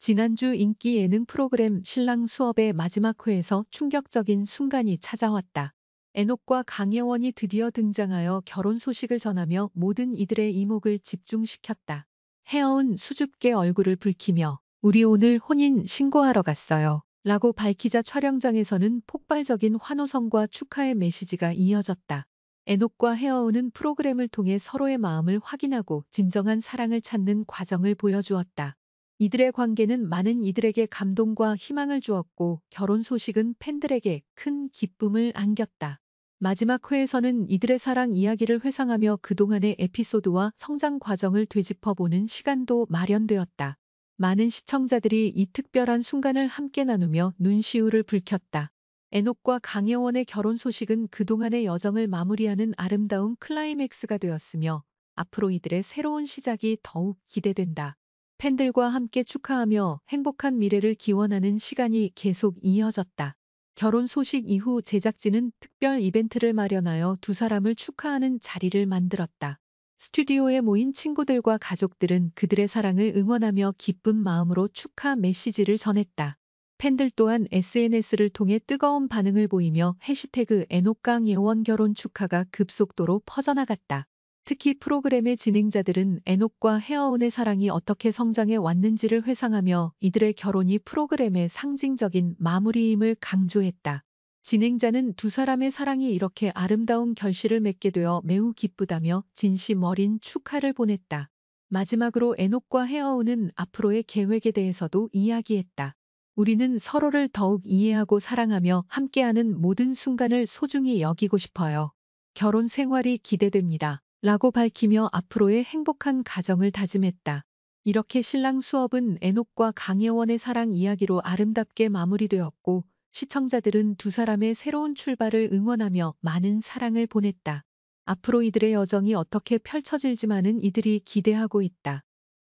지난주 인기 예능 프로그램 신랑 수업의 마지막 회에서 충격적인 순간이 찾아왔다. 애녹과 강예원이 드디어 등장하여 결혼 소식을 전하며 모든 이들의 이목을 집중시켰다. 헤어은 수줍게 얼굴을 붉히며 우리 오늘 혼인 신고하러 갔어요. 라고 밝히자 촬영장에서는 폭발적인 환호성과 축하의 메시지가 이어졌다. 애녹과 헤어은는 프로그램을 통해 서로의 마음을 확인하고 진정한 사랑을 찾는 과정을 보여주었다. 이들의 관계는 많은 이들에게 감동과 희망을 주었고 결혼 소식은 팬들에게 큰 기쁨을 안겼다. 마지막 회에서는 이들의 사랑 이야기를 회상하며 그동안의 에피소드와 성장 과정을 되짚어보는 시간도 마련되었다. 많은 시청자들이 이 특별한 순간을 함께 나누며 눈시울을 불켰다 에녹과 강혜원의 결혼 소식은 그동안의 여정을 마무리하는 아름다운 클라이맥스가 되었으며 앞으로 이들의 새로운 시작이 더욱 기대된다. 팬들과 함께 축하하며 행복한 미래를 기원하는 시간이 계속 이어졌다. 결혼 소식 이후 제작진은 특별 이벤트를 마련하여 두 사람을 축하하는 자리를 만들었다. 스튜디오에 모인 친구들과 가족들은 그들의 사랑을 응원하며 기쁜 마음으로 축하 메시지를 전했다. 팬들 또한 SNS를 통해 뜨거운 반응을 보이며 해시태그 애노깡 예원 결혼 축하가 급속도로 퍼져나갔다. 특히 프로그램의 진행자들은 에녹과 헤어온의 사랑이 어떻게 성장해 왔는지를 회상하며 이들의 결혼이 프로그램의 상징적인 마무리임을 강조했다. 진행자는 두 사람의 사랑이 이렇게 아름다운 결실을 맺게 되어 매우 기쁘다며 진심 어린 축하를 보냈다. 마지막으로 에녹과 헤어온은 앞으로의 계획에 대해서도 이야기했다. 우리는 서로를 더욱 이해하고 사랑하며 함께하는 모든 순간을 소중히 여기고 싶어요. 결혼 생활이 기대됩니다. 라고 밝히며 앞으로의 행복한 가정을 다짐했다. 이렇게 신랑 수업은 애녹과 강예원의 사랑 이야기로 아름답게 마무리되었고 시청자들은 두 사람의 새로운 출발을 응원하며 많은 사랑을 보냈다. 앞으로 이들의 여정이 어떻게 펼쳐질지만은 이들이 기대하고 있다.